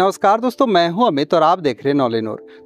नमस्कार दोस्तों मैं हूं अमित और आप देख रहे हैं और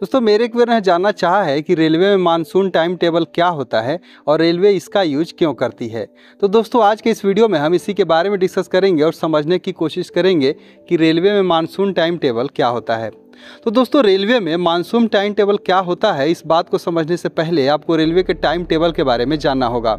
दोस्तों मेरे एक ने जानना चाहा है कि रेलवे में मानसून टाइम टेबल क्या होता है और रेलवे इसका यूज क्यों करती है तो दोस्तों आज के इस वीडियो में हम इसी के बारे में डिस्कस करेंगे और समझने की कोशिश करेंगे कि रेलवे में मानसून टाइम टेबल क्या होता है तो दोस्तों रेलवे में मानसून टाइम टेबल क्या होता है इस बात को समझने से पहले आपको रेलवे के टाइम टेबल के बारे में जानना होगा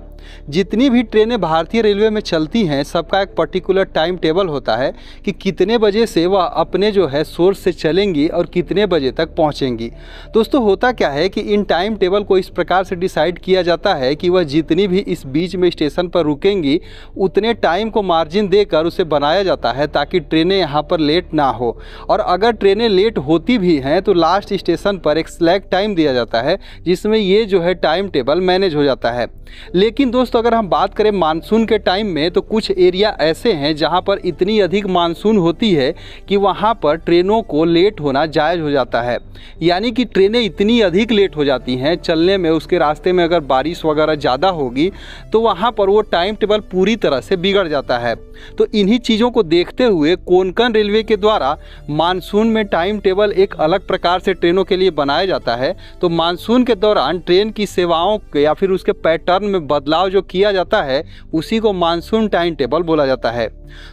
जितनी भी ट्रेनें भारतीय रेलवे में चलती हैं सबका एक पर्टिकुलर टाइम टेबल होता है कि कितने बजे से वह अपने जो है सोर्स से चलेंगी और कितने बजे तक पहुंचेंगी दोस्तों होता क्या है कि इन टाइम टेबल को इस प्रकार से डिसाइड किया जाता है कि वह जितनी भी इस बीच में स्टेशन पर रुकेंगी उतने टाइम को मार्जिन देकर उसे बनाया जाता है ताकि ट्रेनें यहाँ पर लेट ना हो और अगर ट्रेनें लेट होती भी हैं तो लास्ट स्टेशन पर एक स्लैग टाइम दिया जाता है जिसमें ये जो है टाइम टेबल मैनेज हो जाता है लेकिन दोस्तों अगर हम बात करें मानसून के टाइम में तो कुछ एरिया ऐसे हैं जहाँ पर इतनी अधिक मानसून होती है कि वहाँ पर ट्रेनों को लेट होना जायज़ हो जाता है यानी कि ट्रेनें इतनी अधिक लेट हो जाती हैं चलने में उसके रास्ते में अगर बारिश वगैरह ज़्यादा होगी तो वहाँ पर वो टाइम टेबल पूरी तरह से बिगड़ जाता है तो इन्हीं चीज़ों को देखते हुए कोंकण रेलवे के द्वारा मानसून में टाइम टेबल टेबल एक अलग प्रकार से ट्रेनों के लिए बनाया जाता है तो मानसून के दौरान ट्रेन की सेवाओं या फिर उसके पैटर्न में बदलाव जो किया जाता है उसी को मानसून टाइम टेबल बोला जाता है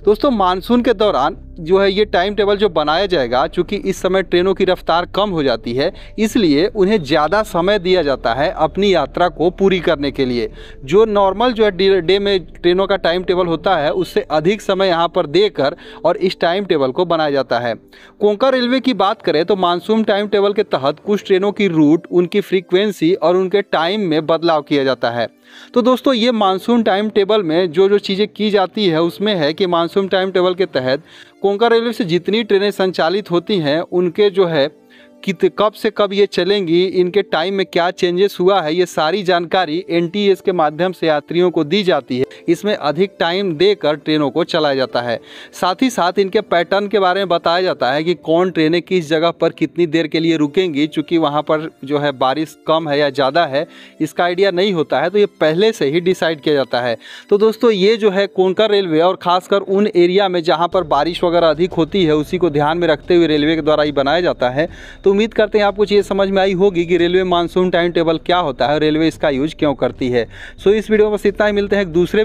दोस्तों मानसून के दौरान जो है ये टाइम टेबल जो बनाया जाएगा चूँकि इस समय ट्रेनों की रफ्तार कम हो जाती है इसलिए उन्हें ज़्यादा समय दिया जाता है अपनी यात्रा को पूरी करने के लिए जो नॉर्मल जो है डे में ट्रेनों का टाइम टेबल होता है उससे अधिक समय यहाँ पर देकर और इस टाइम टेबल को बनाया जाता है कोंका रेलवे की बात बात करें तो मानसून टाइम टेबल के तहत कुछ ट्रेनों की रूट उनकी फ्रीक्वेंसी और उनके टाइम में बदलाव किया जाता है तो दोस्तों ये मानसून टाइम टेबल में जो जो चीज़ें की जाती है उसमें है कि मानसून टाइम टेबल के तहत कोंका रेलवे से जितनी ट्रेनें संचालित होती हैं उनके जो है कि कब से कब ये चलेंगी इनके टाइम में क्या चेंजेस हुआ है ये सारी जानकारी एन e के माध्यम से यात्रियों को दी जाती है इसमें अधिक टाइम देकर ट्रेनों को चलाया जाता है साथ ही साथ इनके पैटर्न के बारे में बताया जाता है कि कौन ट्रेनें किस जगह पर कितनी देर के लिए रुकेंगी चूँकि वहाँ पर जो है बारिश कम है या ज़्यादा है इसका आइडिया नहीं होता है तो ये पहले से ही डिसाइड किया जाता है तो दोस्तों ये जो है कोंकर रेलवे और ख़ासकर उन एरिया में जहाँ पर बारिश वगैरह अधिक होती है उसी को ध्यान में रखते हुए रेलवे के द्वारा ही बनाया जाता है तो उम्मीद करते हैं आपको ये समझ में आई होगी कि रेलवे मानसून टाइम टेबल क्या होता है रेलवे इसका यूज क्यों करती है सो इस वीडियो में बस इतना ही मिलते हैं दूसरे